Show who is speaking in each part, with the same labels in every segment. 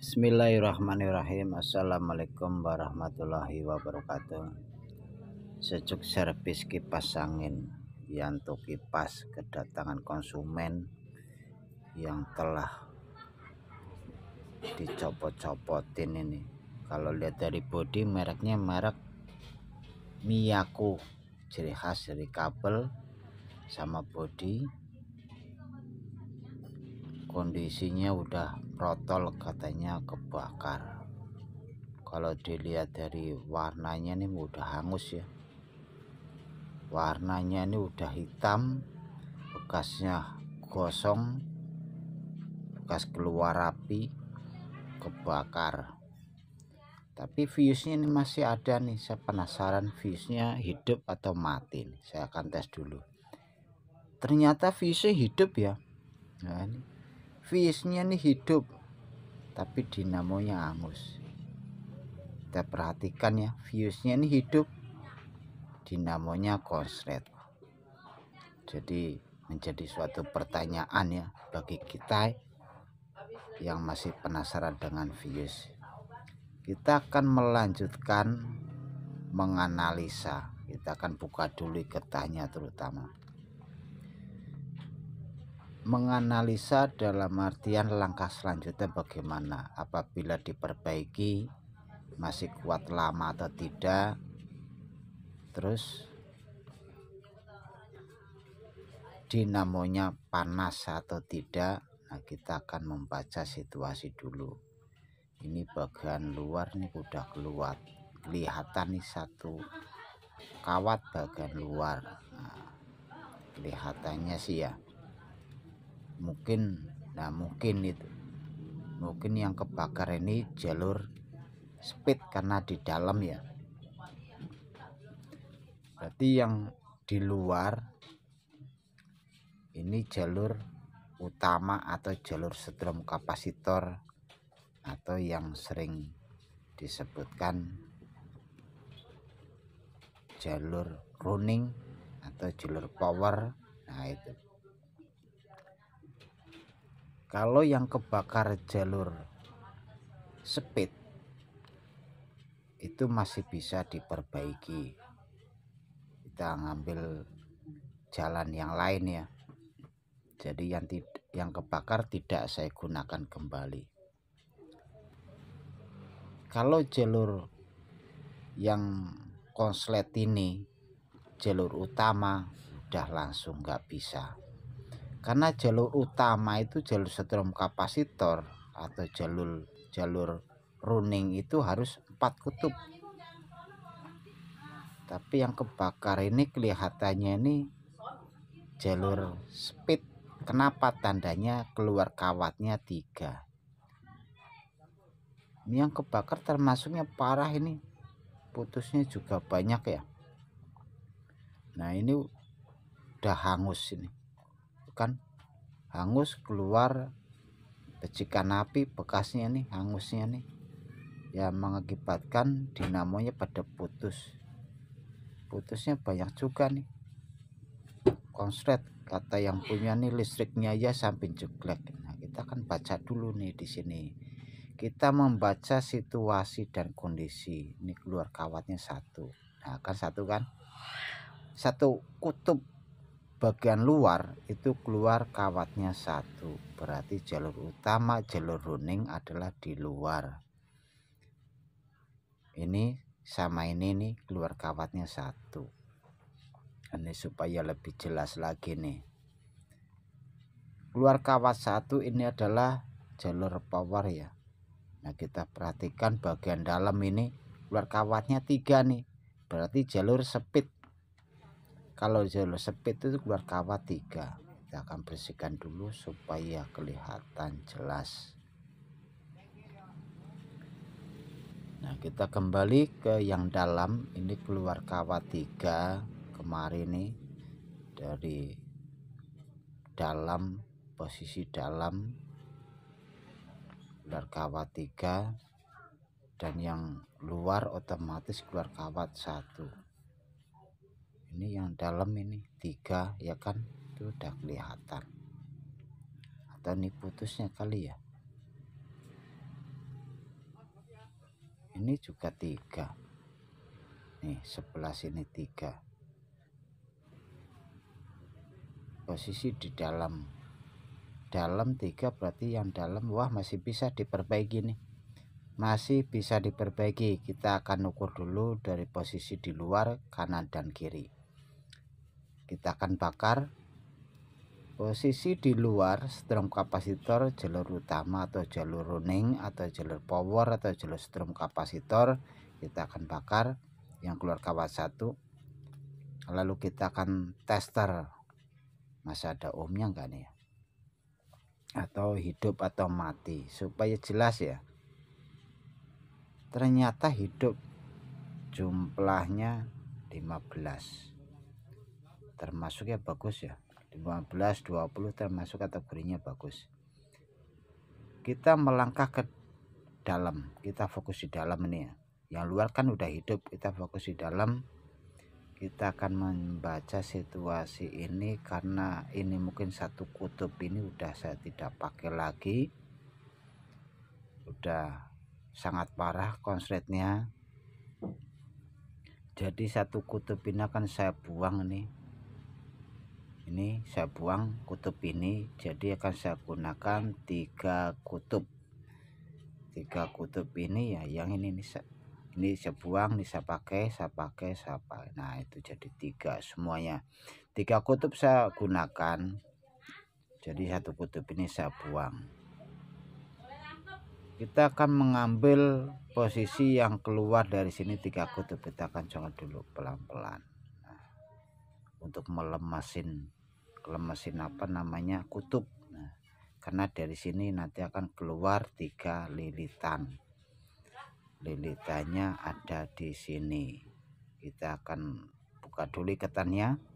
Speaker 1: Bismillahirrahmanirrahim Assalamualaikum warahmatullahi wabarakatuh Sejuk servis kipas angin Yanto kipas kedatangan konsumen Yang telah Dicopot-copotin ini Kalau lihat dari body mereknya merek Miyako Ciri khas dari kabel Sama body kondisinya udah protol katanya kebakar kalau dilihat dari warnanya nih udah hangus ya warnanya ini udah hitam bekasnya gosong bekas keluar api kebakar tapi fuse ini masih ada nih saya penasaran fuse hidup atau mati nih. saya akan tes dulu ternyata fuse hidup ya nah ini fishnya nih hidup tapi dinamonya angus kita perhatikan ya fuse-nya ini hidup dinamonya konslet jadi menjadi suatu pertanyaan ya bagi kita yang masih penasaran dengan fuse kita akan melanjutkan menganalisa kita akan buka dulu getahnya terutama menganalisa dalam artian langkah selanjutnya bagaimana apabila diperbaiki masih kuat lama atau tidak terus dinamonya panas atau tidak nah kita akan membaca situasi dulu ini bagian luar nih udah keluar kelihatan nih satu kawat bagian luar nah, kelihatannya sih ya mungkin nah mungkin itu mungkin yang kebakar ini jalur speed karena di dalam ya berarti yang di luar ini jalur utama atau jalur setrum kapasitor atau yang sering disebutkan jalur running atau jalur power nah itu kalau yang kebakar jalur speed itu masih bisa diperbaiki kita ngambil jalan yang lain ya jadi yang yang kebakar tidak saya gunakan kembali kalau jalur yang konslet ini jalur utama udah langsung nggak bisa karena jalur utama itu jalur setrum kapasitor atau jalur jalur running itu harus empat kutub tapi yang kebakar ini kelihatannya ini jalur speed kenapa tandanya keluar kawatnya tiga ini yang kebakar termasuknya parah ini putusnya juga banyak ya nah ini udah hangus ini kan hangus keluar percikan api bekasnya nih hangusnya nih yang mengakibatkan dinamonya pada putus putusnya banyak juga nih konslet kata yang punya nih listriknya ya samping jeglek nah kita akan baca dulu nih di sini kita membaca situasi dan kondisi ini keluar kawatnya satu nah kan satu kan satu kutub bagian luar itu keluar kawatnya satu berarti jalur utama jalur running adalah di luar ini sama ini nih keluar kawatnya satu ini supaya lebih jelas lagi nih keluar kawat satu ini adalah jalur power ya Nah kita perhatikan bagian dalam ini keluar kawatnya tiga nih berarti jalur speed kalau jalur sepit itu keluar kawat tiga kita akan bersihkan dulu supaya kelihatan jelas nah kita kembali ke yang dalam ini keluar kawat tiga kemarin nih dari dalam posisi dalam keluar kawat tiga dan yang luar otomatis keluar kawat satu ini yang dalam ini tiga ya kan itu udah kelihatan atau ini putusnya kali ya ini juga tiga nih sebelah sini tiga posisi di dalam dalam tiga berarti yang dalam wah masih bisa diperbaiki nih masih bisa diperbaiki kita akan ukur dulu dari posisi di luar kanan dan kiri kita akan bakar posisi di luar strom kapasitor jalur utama atau jalur running atau jalur power atau jalur strom kapasitor kita akan bakar yang keluar kawat satu lalu kita akan tester masih ada ohmnya enggak nih ya? atau hidup atau mati supaya jelas ya ternyata hidup jumlahnya 15 termasuk ya bagus ya 15 20 termasuk kategorinya bagus kita melangkah ke dalam kita fokus di dalam ini ya yang luar kan udah hidup kita fokus di dalam kita akan membaca situasi ini karena ini mungkin satu kutub ini udah saya tidak pakai lagi udah sangat parah konsletnya jadi satu kutub ini akan saya buang nih ini saya buang kutub ini jadi akan saya gunakan tiga kutub tiga kutub ini ya yang ini nih ini saya buang nih saya pakai saya pakai saya pakai nah itu jadi tiga semuanya tiga kutub saya gunakan jadi satu kutub ini saya buang kita akan mengambil posisi yang keluar dari sini tiga kutub kita akan coba dulu pelan-pelan nah, untuk melemasin lemesin apa namanya kutub nah, karena dari sini nanti akan keluar tiga lilitan lilitannya ada di sini kita akan buka dulu iketannya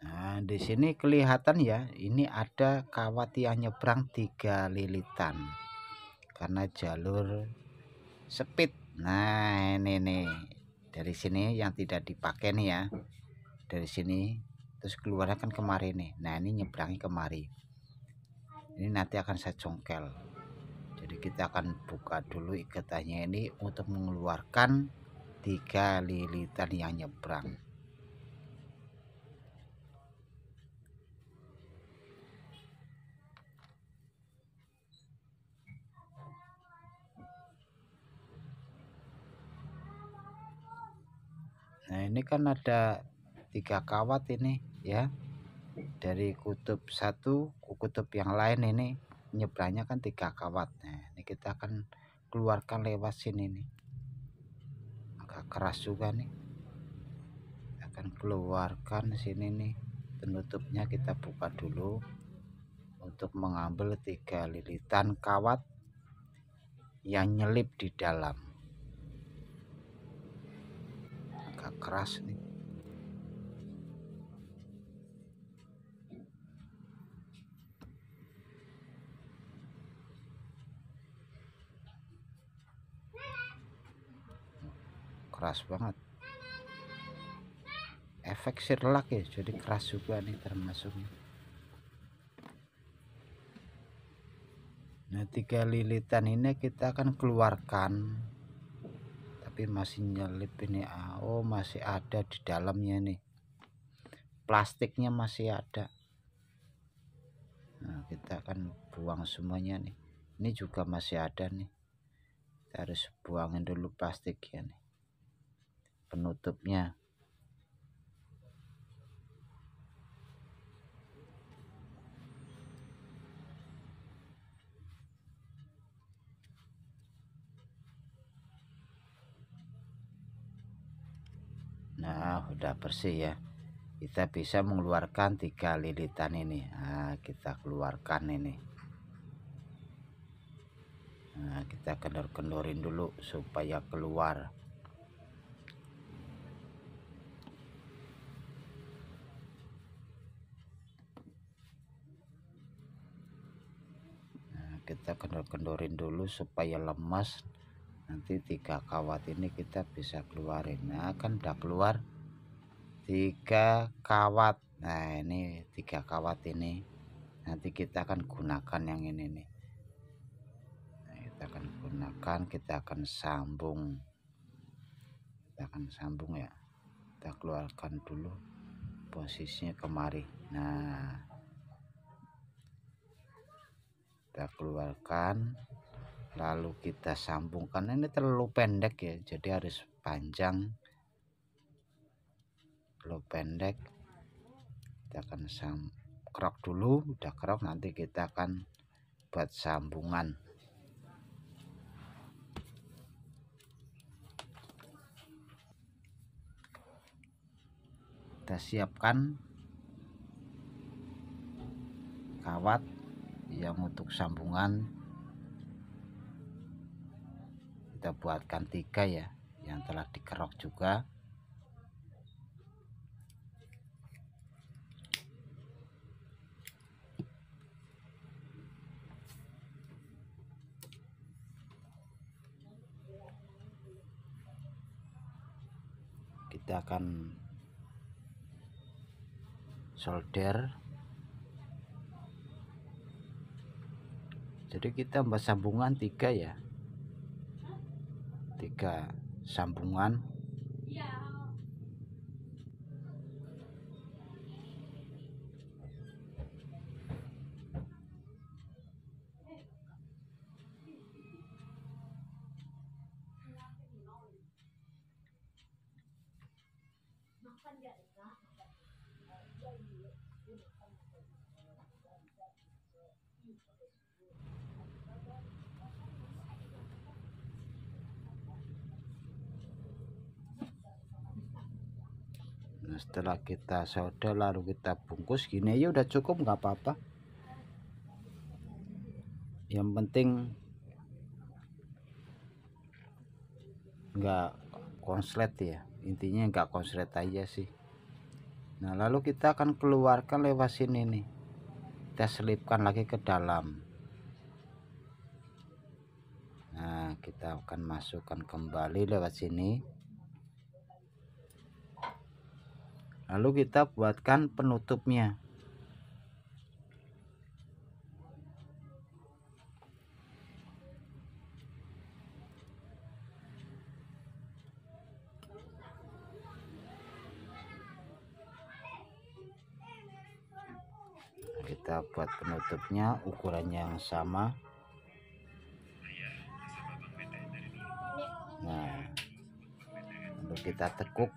Speaker 1: Nah, di sini kelihatan ya, ini ada kawat yang nyebrang tiga lilitan karena jalur speed nah ini nih dari sini yang tidak dipakai nih ya dari sini terus keluarnya kan kemari nih nah ini nyebrangi kemari ini nanti akan saya congkel jadi kita akan buka dulu ikatannya ini untuk mengeluarkan tiga lilitan yang nyebrang Nah ini kan ada tiga kawat ini ya dari kutub satu ke kutub yang lain ini nyebrangnya kan tiga kawat. Nah ini kita akan keluarkan lewat sini nih. Agak keras juga nih. Kita akan keluarkan sini nih penutupnya kita buka dulu untuk mengambil tiga lilitan kawat yang nyelip di dalam keras nih keras banget efek sirlak ya jadi keras juga nih termasuknya nah tiga lilitan ini kita akan keluarkan tapi masih nyelip ini ah, oh masih ada di dalamnya nih plastiknya masih ada nah, kita akan buang semuanya nih ini juga masih ada nih kita harus buangin dulu plastiknya nih penutupnya nah udah bersih ya kita bisa mengeluarkan tiga lilitan ini nah, kita keluarkan ini nah, kita kendor-kendorin dulu supaya keluar ah, kita kendor-kendorin dulu supaya lemas nanti tiga kawat ini kita bisa keluarin nah kan udah keluar tiga kawat nah ini tiga kawat ini nanti kita akan gunakan yang ini nih nah, kita akan gunakan kita akan sambung kita akan sambung ya kita keluarkan dulu posisinya kemari nah kita keluarkan lalu kita sambungkan ini terlalu pendek ya jadi harus panjang terlalu pendek kita akan krok dulu udah krok nanti kita akan buat sambungan kita siapkan kawat yang untuk sambungan kita buatkan tiga ya yang telah dikerok juga kita akan solder jadi kita sambungan tiga ya tiga sambungan Yeah. setelah kita soda lalu kita bungkus gini ya udah cukup nggak apa-apa yang penting nggak konslet ya intinya nggak konslet aja sih nah lalu kita akan keluarkan lewat sini nih kita selipkan lagi ke dalam nah kita akan masukkan kembali lewat sini lalu kita buatkan penutupnya nah, kita buat penutupnya ukurannya yang sama nah untuk kita tekuk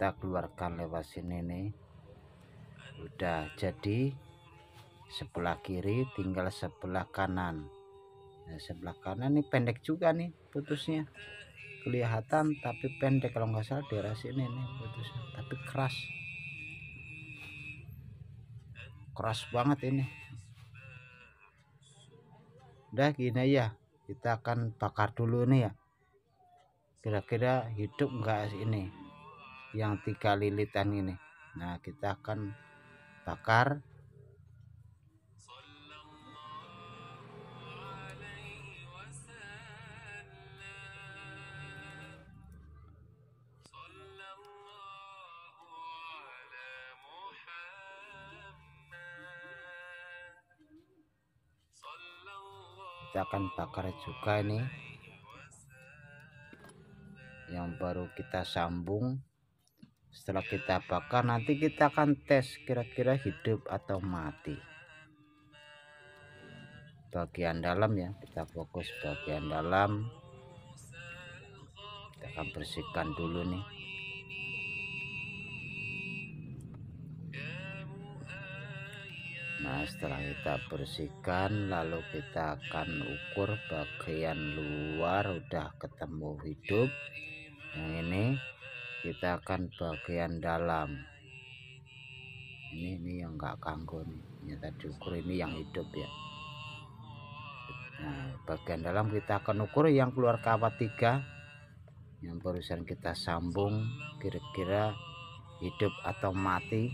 Speaker 1: kita keluarkan lewat sini nih udah jadi sebelah kiri tinggal sebelah kanan nah, sebelah kanan ini pendek juga nih putusnya kelihatan tapi pendek kalau nggak salah daerah sini nih putusnya tapi keras keras banget ini udah gini ya kita akan bakar dulu nih ya kira-kira hidup enggak ini yang tiga lilitan ini nah kita akan bakar kita akan bakar juga ini yang baru kita sambung setelah kita bakar nanti kita akan tes kira-kira hidup atau mati bagian dalam ya kita fokus bagian dalam kita akan bersihkan dulu nih nah setelah kita bersihkan lalu kita akan ukur bagian luar udah ketemu hidup yang ini kita akan bagian dalam ini ini yang enggak kanggo nih tadi ukur ini yang hidup ya nah bagian dalam kita akan ukur yang keluar kawat tiga yang barusan kita sambung kira-kira hidup atau mati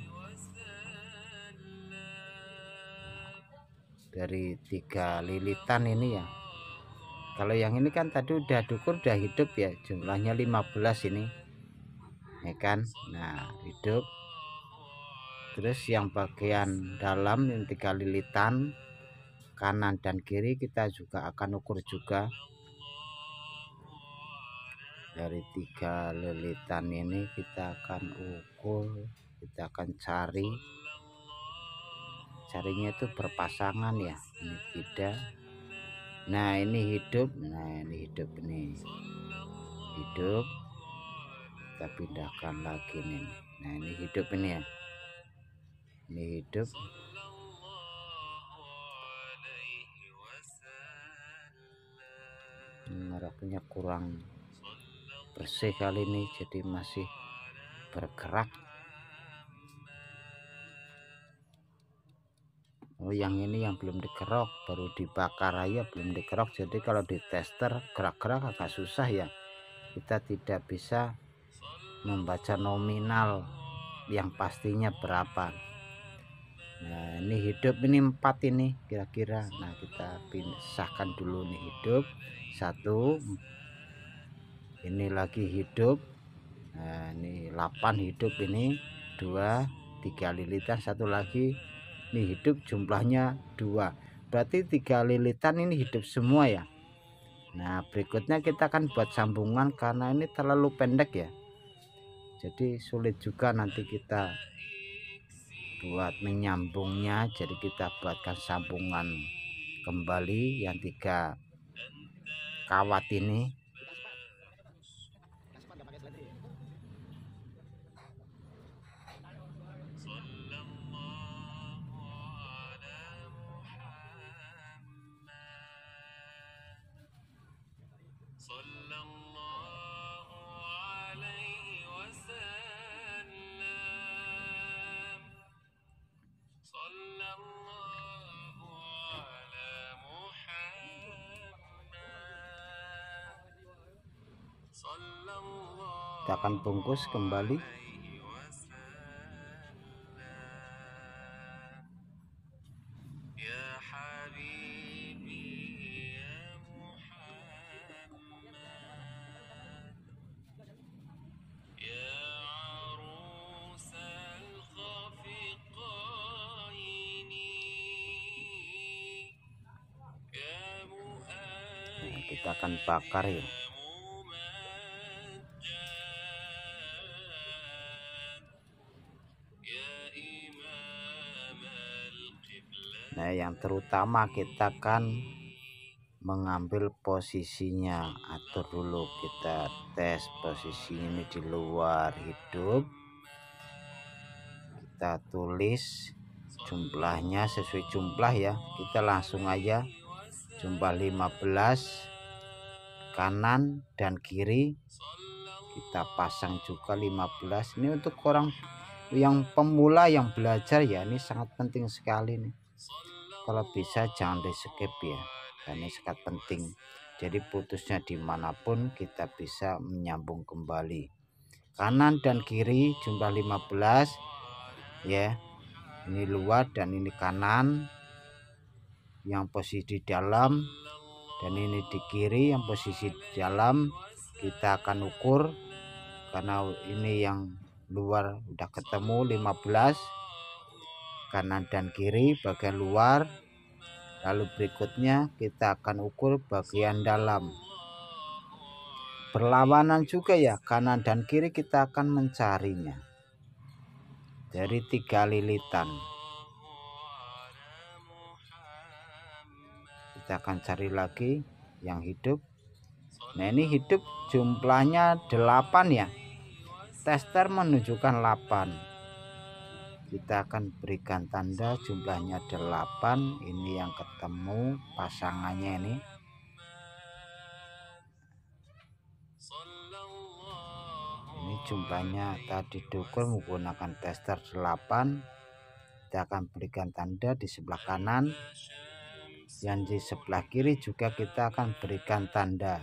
Speaker 1: dari tiga lilitan ini ya kalau yang ini kan tadi udah dukur udah hidup ya jumlahnya 15 ini ya kan nah hidup terus yang bagian dalam yang tiga lilitan kanan dan kiri kita juga akan ukur juga dari tiga lilitan ini kita akan ukur kita akan cari carinya itu berpasangan ya ini tidak nah ini hidup nah ini hidup nih hidup kita pindahkan lagi nih nah ini hidup ini ya ini hidup ngeroknya kurang bersih kali ini jadi masih bergerak Oh yang ini yang belum dikerok baru dibakar aja belum dikerok jadi kalau di tester gerak-gerak agak susah ya kita tidak bisa membaca nominal yang pastinya berapa nah ini hidup ini empat ini kira-kira nah kita pisahkan dulu nih hidup satu ini lagi hidup nah ini 8 hidup ini dua tiga lilitan satu lagi ini hidup jumlahnya dua berarti tiga lilitan ini hidup semua ya Nah berikutnya kita akan buat sambungan karena ini terlalu pendek ya jadi sulit juga nanti kita buat menyambungnya jadi kita buatkan sambungan kembali yang tiga kawat ini bungkus kembali ya ya ya kita akan bakar ya terutama kita kan mengambil posisinya atur dulu kita tes posisi ini di luar hidup kita tulis jumlahnya sesuai jumlah ya kita langsung aja jumlah 15 kanan dan kiri kita pasang juga 15 ini untuk orang yang pemula yang belajar ya ini sangat penting sekali nih kalau bisa jangan di skip ya dan ini sangat penting jadi putusnya dimanapun kita bisa menyambung kembali kanan dan kiri jumlah 15 ya ini luar dan ini kanan yang posisi di dalam dan ini di kiri yang posisi di dalam kita akan ukur karena ini yang luar udah ketemu 15 kanan dan kiri bagian luar lalu berikutnya kita akan ukur bagian dalam berlawanan juga ya kanan dan kiri kita akan mencarinya dari tiga lilitan kita akan cari lagi yang hidup nah ini hidup jumlahnya delapan ya tester menunjukkan 8 kita akan berikan tanda jumlahnya 8 ini yang ketemu pasangannya ini ini jumlahnya tadi dukun menggunakan tester 8 kita akan berikan tanda di sebelah kanan yang di sebelah kiri juga kita akan berikan tanda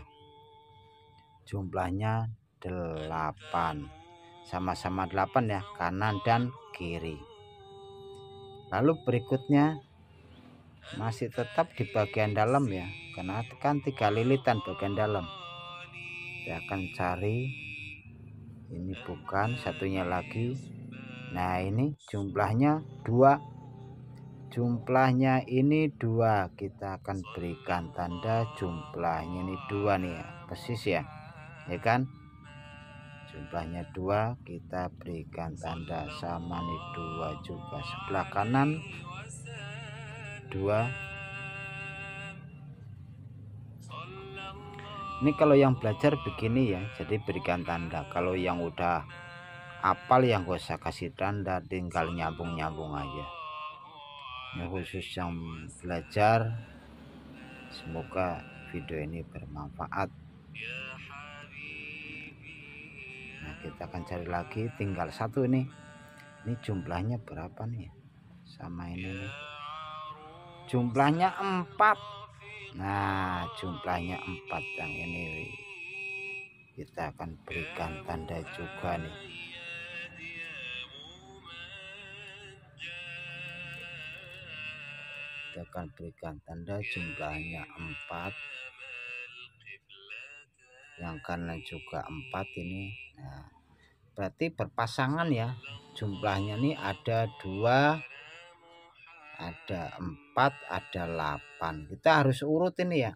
Speaker 1: jumlahnya 8 sama-sama 8 ya kanan dan kiri lalu berikutnya masih tetap di bagian dalam ya karena tekan tiga lilitan bagian dalam saya akan cari ini bukan satunya lagi nah ini jumlahnya dua jumlahnya ini dua kita akan berikan tanda jumlahnya ini dua nih ya persis ya ya kan jumlahnya dua kita berikan tanda sama nih dua juga sebelah kanan dua ini kalau yang belajar begini ya jadi berikan tanda kalau yang udah apal yang gak usah kasih tanda tinggal nyambung-nyambung aja ini khusus yang belajar semoga video ini bermanfaat kita akan cari lagi tinggal satu ini ini jumlahnya berapa nih sama ini nih. jumlahnya empat nah jumlahnya empat yang ini kita akan berikan tanda juga nih kita akan berikan tanda jumlahnya empat yang kanan juga empat ini ya. berarti berpasangan ya jumlahnya nih ada dua ada empat ada delapan kita harus urut ini ya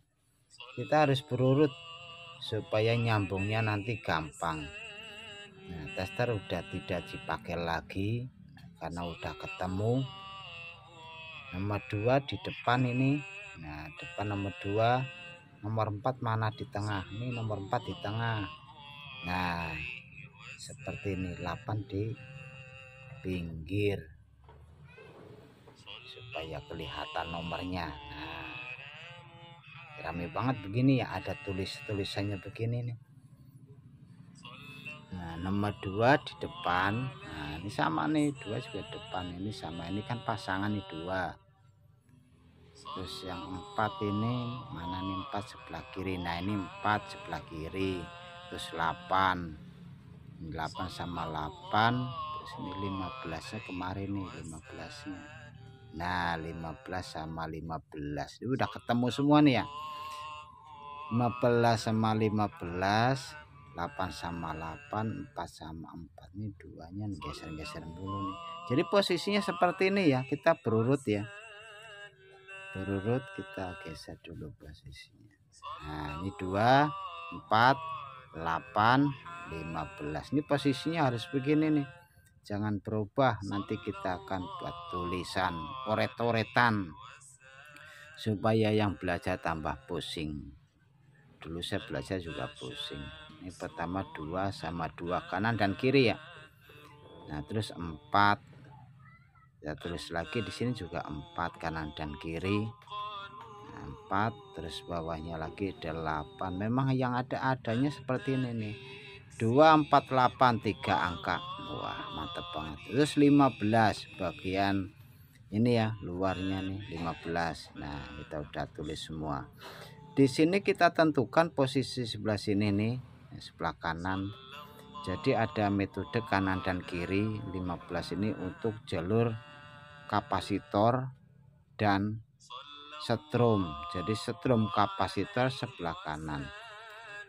Speaker 1: kita harus berurut supaya nyambungnya nanti gampang nah, tester udah tidak dipakai lagi karena udah ketemu nomor dua di depan ini nah depan nomor dua nomor 4 mana di tengah ini nomor 4 di tengah nah seperti ini 8 di pinggir supaya kelihatan nomornya nah rame banget begini ya ada tulis-tulisannya begini nih nah nomor dua di depan nah ini sama nih dua juga depan ini sama ini kan pasangan nih dua terus yang empat ini mana nih empat sebelah kiri nah ini empat sebelah kiri terus delapan, delapan sama delapan. terus ini lima belasnya kemarin nih lima belasnya. nah lima belas sama lima Ini udah ketemu semua nih ya belas sama lima belas, delapan sama delapan, empat sama empat ini duanya geser-geser dulu nih jadi posisinya seperti ini ya kita berurut ya berurut kita geser dulu posisinya nah ini 2 4 8 15 ini posisinya harus begini nih jangan berubah nanti kita akan buat tulisan oret-oretan supaya yang belajar tambah pusing dulu saya belajar juga pusing ini pertama dua sama dua kanan dan kiri ya nah terus empat kita ya, tulis lagi di sini juga empat kanan dan kiri nah, empat terus bawahnya lagi delapan memang yang ada adanya seperti ini nih dua empat delapan tiga angka Wah mantep banget terus lima belas bagian ini ya luarnya nih lima belas nah kita udah tulis semua di sini kita tentukan posisi sebelah sini nih ya, sebelah kanan jadi ada metode kanan dan kiri 15 ini untuk jalur kapasitor dan setrum jadi setrum kapasitor sebelah kanan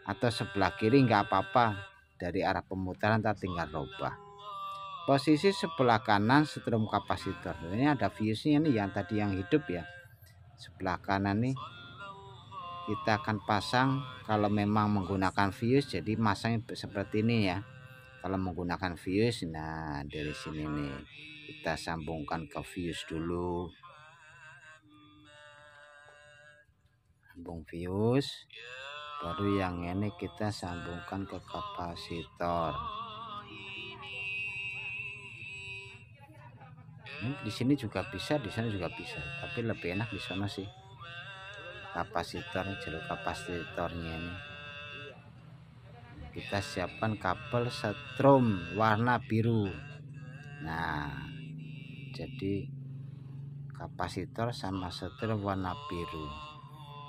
Speaker 1: atau sebelah kiri nggak apa-apa dari arah pemutaran tak tinggal rubah posisi sebelah kanan setrum kapasitor ini ada fuse nya nih yang tadi yang hidup ya sebelah kanan nih kita akan pasang kalau memang menggunakan fuse jadi masang seperti ini ya kalau menggunakan fuse nah dari sini nih kita sambungkan ke fuse dulu sambung fuse baru yang ini kita sambungkan ke kapasitor hmm, di sini juga bisa di sana juga bisa tapi lebih enak di sana sih kapasitor jalur kapasitornya ini kita siapkan kabel setrum warna biru nah jadi kapasitor sama setrum warna biru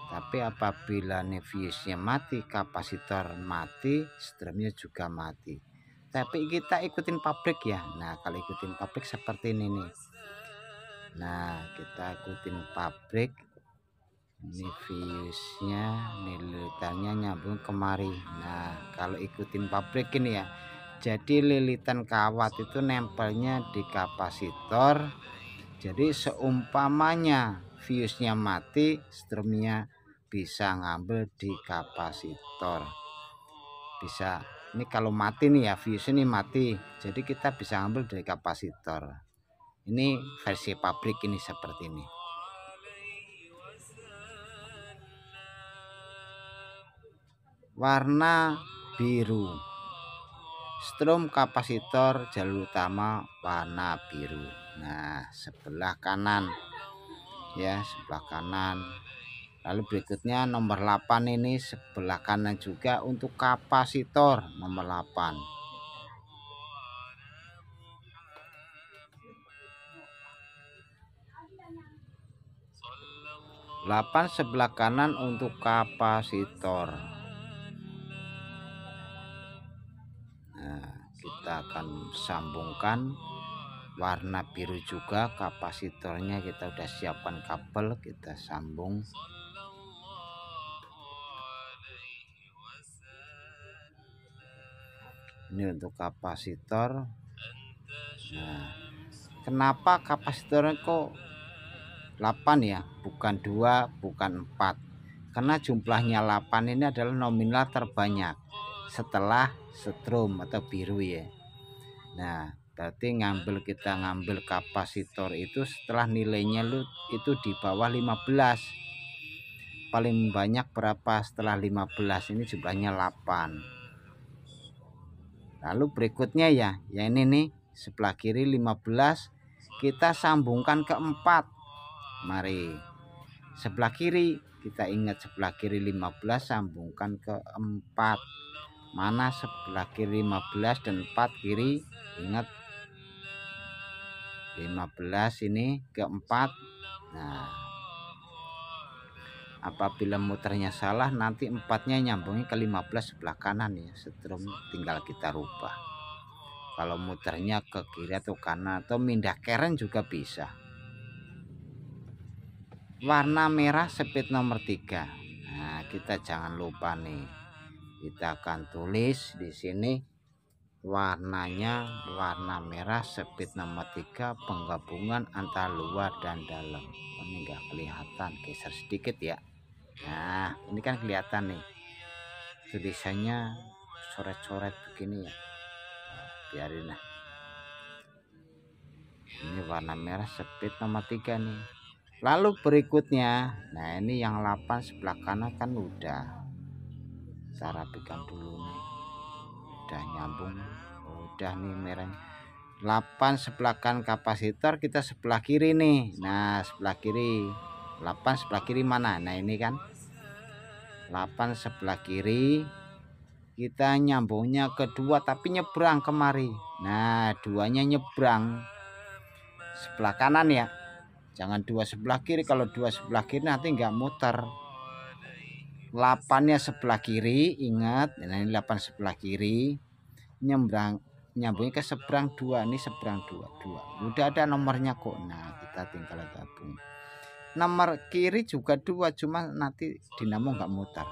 Speaker 1: tapi apabila neviusnya mati kapasitor mati setrumnya juga mati tapi kita ikutin pabrik ya nah kalau ikutin pabrik seperti ini nih nah kita ikutin pabrik ini viewsnya lilitannya nyambung kemari nah kalau ikutin pabrik ini ya jadi lilitan kawat itu nempelnya di kapasitor jadi seumpamanya fuse-nya mati strumnya bisa ngambil di kapasitor bisa ini kalau mati nih ya fuse ini mati jadi kita bisa ngambil dari kapasitor ini versi pabrik ini seperti ini warna biru strum kapasitor jalur utama warna biru nah sebelah kanan ya sebelah kanan lalu berikutnya nomor 8 ini sebelah kanan juga untuk kapasitor nomor 8 8 sebelah kanan untuk kapasitor kita akan sambungkan warna biru juga kapasitornya kita udah siapkan kabel kita sambung ini untuk kapasitor nah kenapa kapasitornya kok 8 ya bukan dua bukan empat karena jumlahnya 8 ini adalah nominal terbanyak setelah setrum atau biru ya Nah, berarti ngambil hmm. kita ngambil kapasitor itu setelah nilainya lu itu di bawah 15. Paling banyak berapa setelah 15 ini jumlahnya 8. Lalu berikutnya ya, ya ini nih sebelah kiri 15 kita sambungkan ke 4. Mari. Sebelah kiri kita ingat sebelah kiri 15 sambungkan ke 4 mana sebelah kiri 15 dan 4 kiri ingat 15 ini ke keempat nah apabila muternya salah nanti empatnya nyambungnya ke 15 sebelah kanan ya setrum tinggal kita rubah kalau muternya ke kiri atau kanan atau mindah keren juga bisa warna merah speed nomor 3 nah kita jangan lupa nih kita akan tulis di sini warnanya warna merah speed nomor tiga penggabungan antara luar dan dalam oh, ini enggak kelihatan geser sedikit ya nah ini kan kelihatan nih tulisannya coret-coret begini ya nah, biarin lah ini warna merah speed nomor tiga nih lalu berikutnya nah ini yang 8 sebelah kanan kan udah kita rapikan dulu nih udah nyambung udah nih merahnya 8 sebelah kan kapasitor kita sebelah kiri nih nah sebelah kiri 8 sebelah kiri mana nah ini kan 8 sebelah kiri kita nyambungnya kedua tapi nyebrang kemari nah duanya nyebrang sebelah kanan ya jangan dua sebelah kiri kalau dua sebelah kiri nanti nggak muter lapannya sebelah kiri ingat nah, ini 8 sebelah kiri nyembrang nyambungnya ke seberang dua ini seberang dua dua udah ada nomornya kok nah kita tinggal gabung nomor kiri juga dua cuma nanti dinamo nggak mutar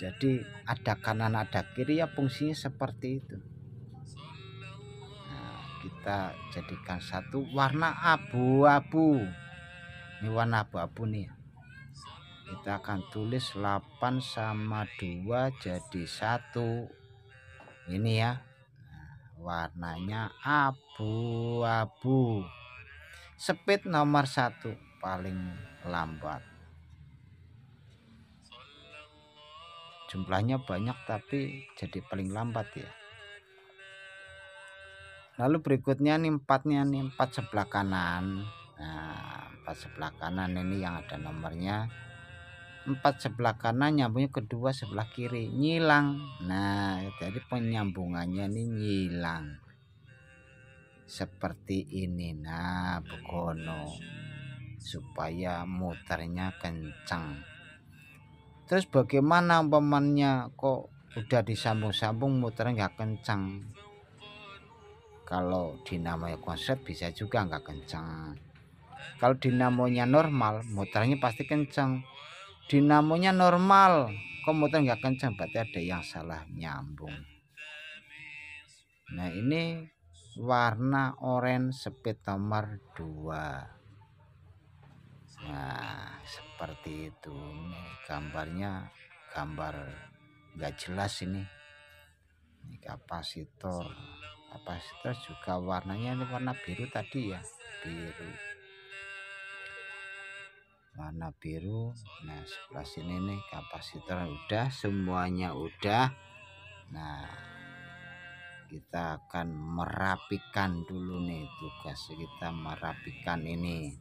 Speaker 1: jadi ada kanan ada kiri ya fungsinya seperti itu nah, kita jadikan satu warna abu-abu ini warna abu-abu nih ya kita akan tulis 8 sama 2 jadi satu ini ya nah, warnanya abu-abu speed nomor satu paling lambat jumlahnya banyak tapi jadi paling lambat ya lalu berikutnya nih empatnya nih empat sebelah kanan nah empat sebelah kanan ini yang ada nomornya empat sebelah kanan nyambungnya kedua sebelah kiri nyilang nah jadi penyambungannya ini nyilang seperti ini nah begono supaya muternya kencang terus bagaimana pemannya kok udah disambung-sambung muternya nggak kencang kalau dinamanya konsep bisa juga nggak kencang kalau dinamonya normal muternya pasti kencang dinamonya normal komputer nggak kencang berarti ada yang salah nyambung nah ini warna orange speed nomor 2 nah seperti itu ini gambarnya gambar nggak jelas ini ini kapasitor kapasitor juga warnanya ini warna biru tadi ya biru warna biru nah sebelah sini nih kapasitor udah semuanya udah nah kita akan merapikan dulu nih tugas kita merapikan ini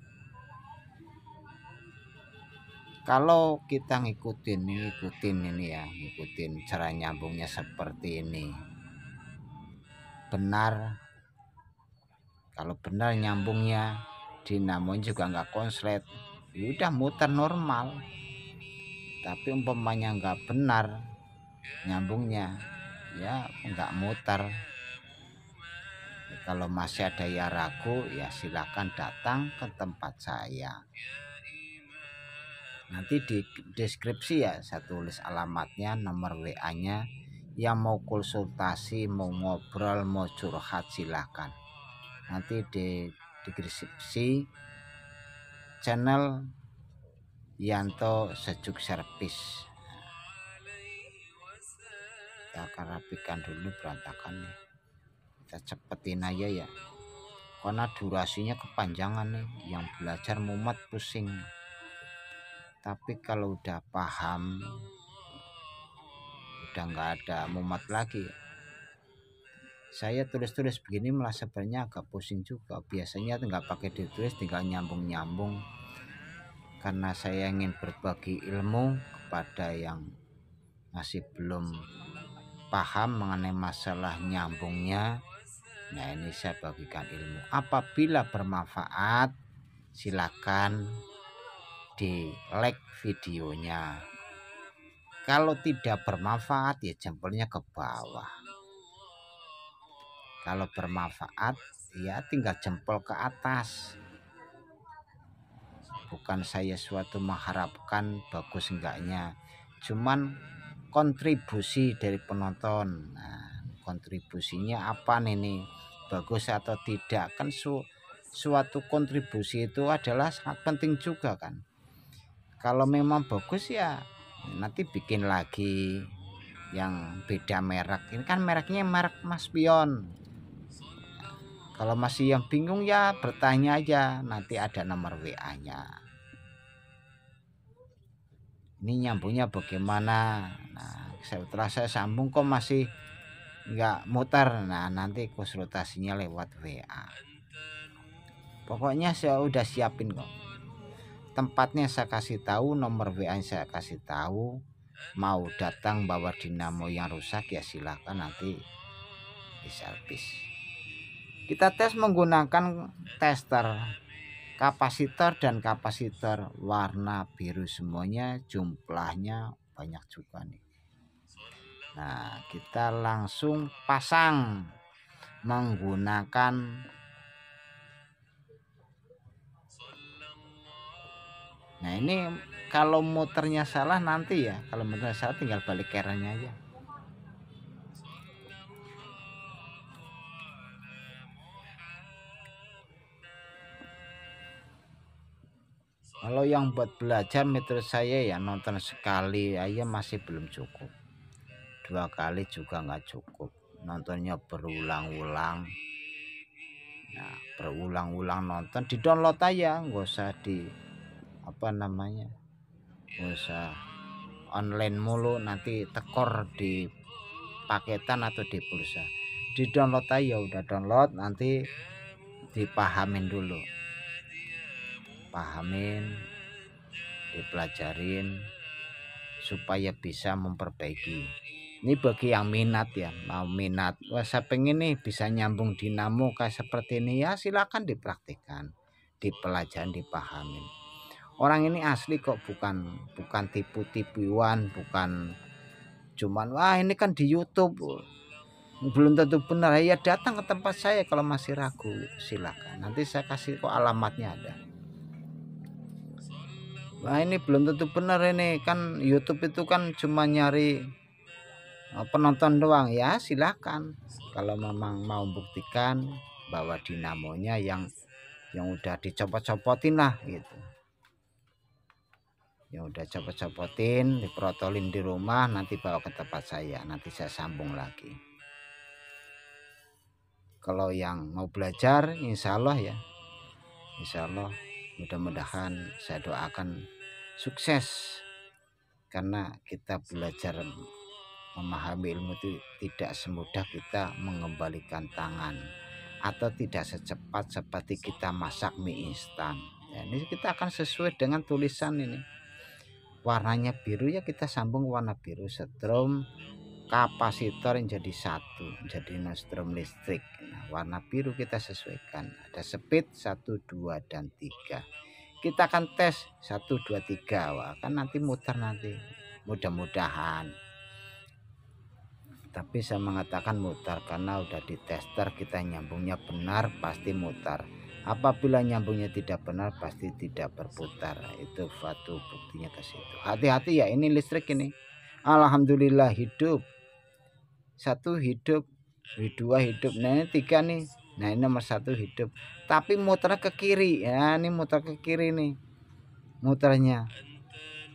Speaker 1: kalau kita ngikutin ngikutin ini ya ngikutin cara nyambungnya seperti ini benar kalau benar nyambungnya dinamo juga nggak konslet udah muter normal tapi umpamanya nggak benar nyambungnya ya nggak muter ya, kalau masih ada yang ragu ya silakan datang ke tempat saya nanti di deskripsi ya saya tulis alamatnya nomor WA nya yang mau konsultasi mau ngobrol mau curhat silakan. nanti di deskripsi channel Yanto Sejuk Servis kita ya, akan rapikan dulu berantakannya. kita cepetin aja ya karena durasinya kepanjangan nih yang belajar mumet pusing tapi kalau udah paham udah nggak ada mumet lagi ya saya tulis-tulis begini malah sebenarnya agak pusing juga biasanya nggak pakai ditulis tinggal nyambung-nyambung karena saya ingin berbagi ilmu kepada yang masih belum paham mengenai masalah nyambungnya nah ini saya bagikan ilmu apabila bermanfaat silakan di like videonya kalau tidak bermanfaat ya jempolnya ke bawah kalau bermanfaat ya tinggal jempol ke atas. Bukan saya suatu mengharapkan bagus enggaknya. Cuman kontribusi dari penonton. Nah, kontribusinya apa nih nih? Bagus atau tidak? Kan su suatu kontribusi itu adalah sangat penting juga kan. Kalau memang bagus ya nanti bikin lagi yang beda merek. Ini kan mereknya merek Mas Pion. Kalau masih yang bingung ya bertanya aja, nanti ada nomor WA-nya. Ini nyambungnya bagaimana? Nah, setelah saya sambung kok masih nggak muter. Nah, nanti konsultasinya lewat WA. Pokoknya saya udah siapin kok. Tempatnya saya kasih tahu, nomor WA saya kasih tahu. Mau datang bawa dinamo yang rusak ya silahkan nanti diservis. Kita tes menggunakan tester kapasitor dan kapasitor warna biru semuanya jumlahnya banyak juga nih. Nah, kita langsung pasang menggunakan Nah, ini kalau muternya salah nanti ya, kalau muternya salah tinggal balik kerennya aja. Kalau yang buat belajar menurut saya ya nonton sekali aja masih belum cukup. Dua kali juga nggak cukup. Nontonnya berulang-ulang. Nah, berulang-ulang nonton di download aja, nggak usah di apa namanya, nggak usah online mulu nanti tekor di paketan atau di pulsa. Di download aja udah download nanti dipahamin dulu pahamin dipelajarin supaya bisa memperbaiki ini bagi yang minat ya mau minat wah saya pengen nih bisa nyambung dinamo kayak seperti ini ya silahkan dipraktikkan dipelajarin dipahamin orang ini asli kok bukan bukan tipu-tipuan bukan cuman wah ini kan di YouTube belum tentu benar ya datang ke tempat saya kalau masih ragu silakan nanti saya kasih kok alamatnya ada Nah, ini belum tentu benar ini kan YouTube itu kan cuma nyari eh, penonton doang ya silahkan kalau memang mau buktikan bahwa dinamonya yang yang udah dicopot-copotin lah gitu yang udah copot-copotin diprotolin di rumah nanti bawa ke tempat saya nanti saya sambung lagi kalau yang mau belajar insya Allah ya insya Allah mudah-mudahan saya doakan sukses karena kita belajar memahami ilmu itu tidak semudah kita mengembalikan tangan atau tidak secepat seperti kita masak mie instan ya, ini kita akan sesuai dengan tulisan ini warnanya biru ya kita sambung warna biru setrum kapasitor yang jadi satu jadi nostrum listrik nah, warna biru kita sesuaikan ada speed 1 2 dan 3 kita akan tes 1 2 3 Wah, kan nanti muter nanti mudah-mudahan tapi saya mengatakan mutar karena udah di tester kita nyambungnya benar pasti mutar apabila nyambungnya tidak benar pasti tidak berputar itu satu buktinya ke situ hati-hati ya ini listrik ini Alhamdulillah hidup satu hidup dua hidup nah ini tiga nih Nah ini nomor satu hidup. Tapi muter ke kiri. Ya ini muter ke kiri nih. Muternya.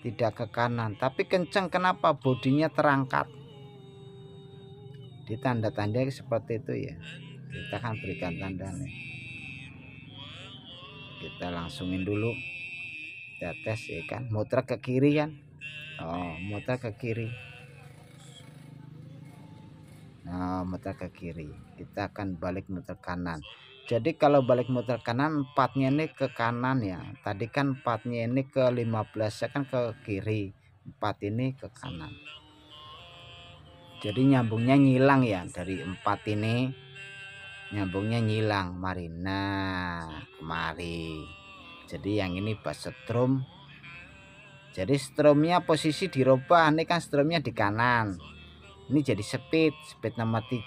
Speaker 1: Tidak ke kanan. Tapi kenceng kenapa? Bodinya terangkat. ditanda tanda seperti itu ya. Kita akan berikan tanda nih. Kita langsungin dulu. Kita tes ya kan. Muter ke kiri kan. Oh muter ke kiri nah muter ke kiri kita akan balik muter kanan jadi kalau balik muter kanan empatnya ini ke kanan ya tadi kan empatnya ini ke 15 ya kan ke kiri empat ini ke kanan jadi nyambungnya ngilang ya dari empat ini nyambungnya ngilang Marina kemari jadi yang ini pas setrum jadi stromnya posisi dirubah ini kan stromnya di kanan ini jadi speed speed nomor 3 oh,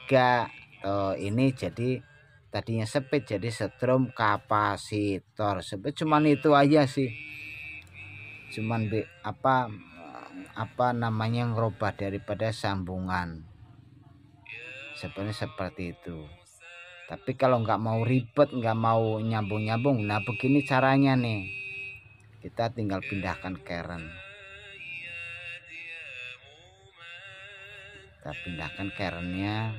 Speaker 1: eh, ini jadi tadinya speed jadi setrum kapasitor speed cuman itu aja sih cuman di apa apa namanya ngerubah daripada sambungan sebenarnya seperti itu tapi kalau nggak mau ribet nggak mau nyambung-nyambung nah begini caranya nih kita tinggal pindahkan keren kita pindahkan kerennya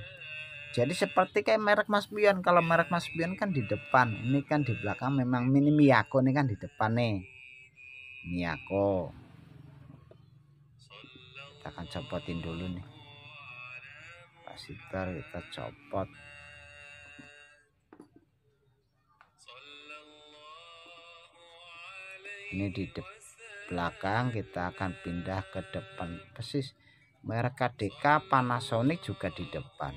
Speaker 1: jadi seperti kayak merek Mas Bion kalau merek Mas Bion kan di depan ini kan di belakang memang mini Miyako ini kan di depan nih Miyako kita akan copotin dulu nih kapasitor kita copot ini di belakang kita akan pindah ke depan persis merek KDK Panasonic juga di depan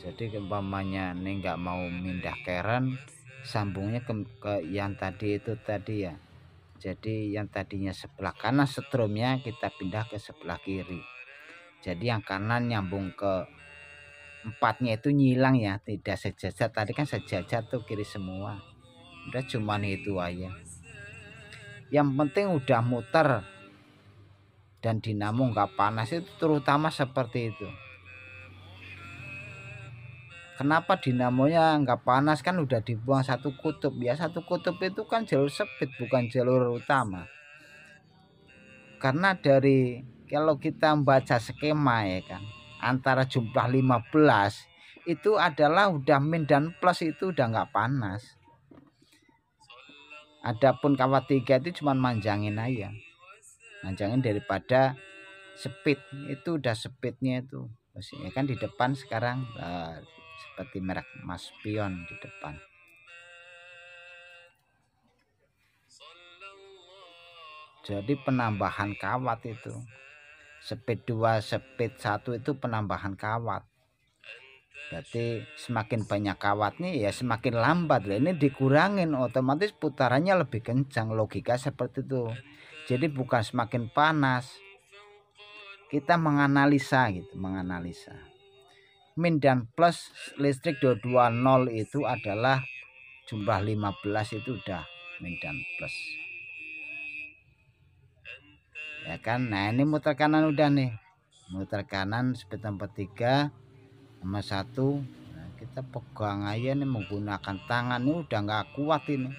Speaker 1: jadi umpamanya ini nggak mau mindah keren sambungnya ke, ke yang tadi itu tadi ya jadi yang tadinya sebelah kanan setrumnya kita pindah ke sebelah kiri jadi yang kanan nyambung ke empatnya itu nyilang ya tidak sejajar tadi kan sejajar tuh kiri semua udah cuman itu aja yang penting udah muter dan dinamo nggak panas itu terutama seperti itu kenapa dinamonya nggak panas kan udah dibuang satu kutub ya satu kutub itu kan jalur sempit bukan jalur utama karena dari kalau kita membaca skema ya kan antara jumlah 15 itu adalah udah min dan plus itu udah nggak panas Adapun kawat tiga itu cuma manjangin aja. Manjangin daripada speed itu udah speednya itu. Maksudnya kan di depan sekarang uh, seperti merek Mas Pion di depan. Jadi penambahan kawat itu speed 2, speed 1 itu penambahan kawat berarti semakin banyak kawatnya ya semakin lambat lah ini dikurangin otomatis putarannya lebih kencang logika seperti itu jadi bukan semakin panas kita menganalisa gitu menganalisa min dan plus listrik 220 itu adalah jumlah 15 itu udah min dan plus ya kan nah ini muter kanan udah nih muter kanan sepetan pertiga sama satu nah, kita pegang aja nih menggunakan tangan ini udah nggak kuat ini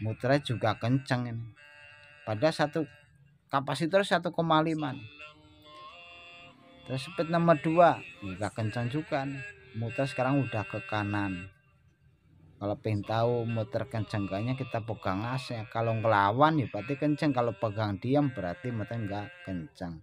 Speaker 1: Muter juga kenceng ini pada satu kapasitor 1,5 terus speed nomor dua juga kenceng juga nih muter sekarang udah ke kanan kalau pengen tahu muter kenceng gaknya kita pegang asnya kalau ngelawan ya berarti kenceng. kalau pegang diam berarti muter nggak kenceng.